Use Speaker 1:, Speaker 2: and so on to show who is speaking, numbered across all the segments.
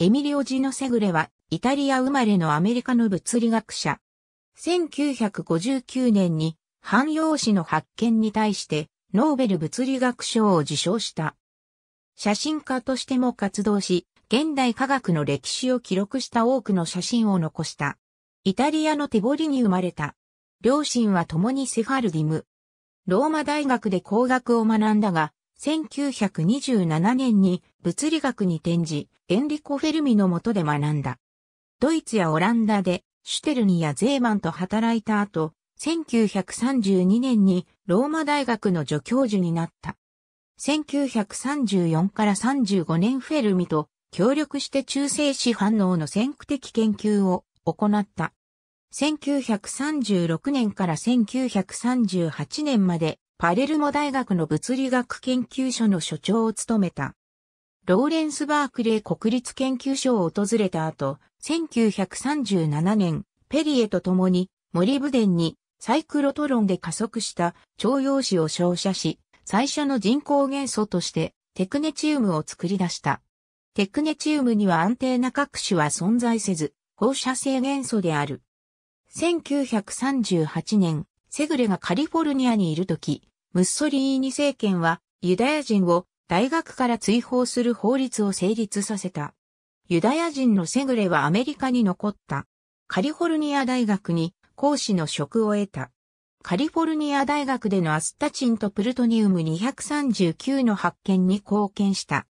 Speaker 1: エミリオ・ジノセグレは、イタリア生まれのアメリカの物理学者。1959年に、汎用紙の発見に対して、ノーベル物理学賞を受賞した。写真家としても活動し、現代科学の歴史を記録した多くの写真を残した。イタリアの手ボリに生まれた。両親は共にセファルディム。ローマ大学で工学を学んだが、1927年に物理学に転じ、エンリコ・フェルミの下で学んだ。ドイツやオランダでシュテルニやゼーマンと働いた後、1932年にローマ大学の助教授になった。1934から35年フェルミと協力して中性子反応の先駆的研究を行った。1936年から1938年までパレルモ大学の物理学研究所の所長を務めた。ローレンス・バークレー国立研究所を訪れた後、1937年、ペリエと共に森デンにサイクロトロンで加速した徴用子を照射し、最初の人工元素としてテクネチウムを作り出した。テクネチウムには安定な各種は存在せず、放射性元素である。1938年、セグレがカリフォルニアにいるとき、ムッソリーニ政権はユダヤ人を大学から追放する法律を成立させた。ユダヤ人のセグレはアメリカに残った。カリフォルニア大学に講師の職を得た。カリフォルニア大学でのアスタチンとプルトニウム239の発見に貢献した。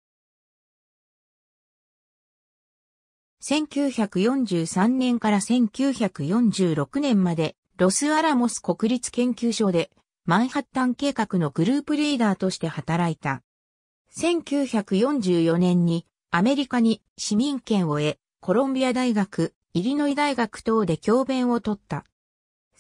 Speaker 1: 1943年から1946年までロスアラモス国立研究所でマンハッタン計画のグループリーダーとして働いた。1944年にアメリカに市民権を得、コロンビア大学、イリノイ大学等で教鞭を取った。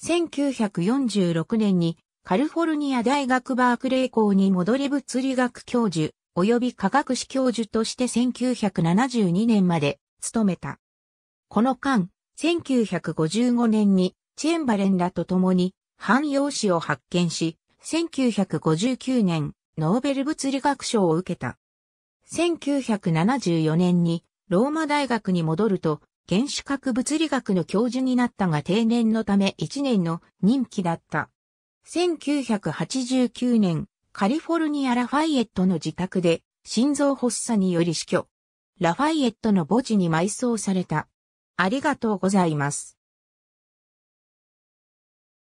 Speaker 1: 1946年にカルフォルニア大学バークレー校に戻り物理学教授及び科学史教授として1972年まで務めた。この間、1955年にチェンバレンらと共に、汎用紙を発見し、1959年、ノーベル物理学賞を受けた。1974年に、ローマ大学に戻ると、原子核物理学の教授になったが定年のため1年の任期だった。1989年、カリフォルニア・ラファイエットの自宅で心臓発作により死去。ラファイエットの墓地に埋葬された。ありがとうございます。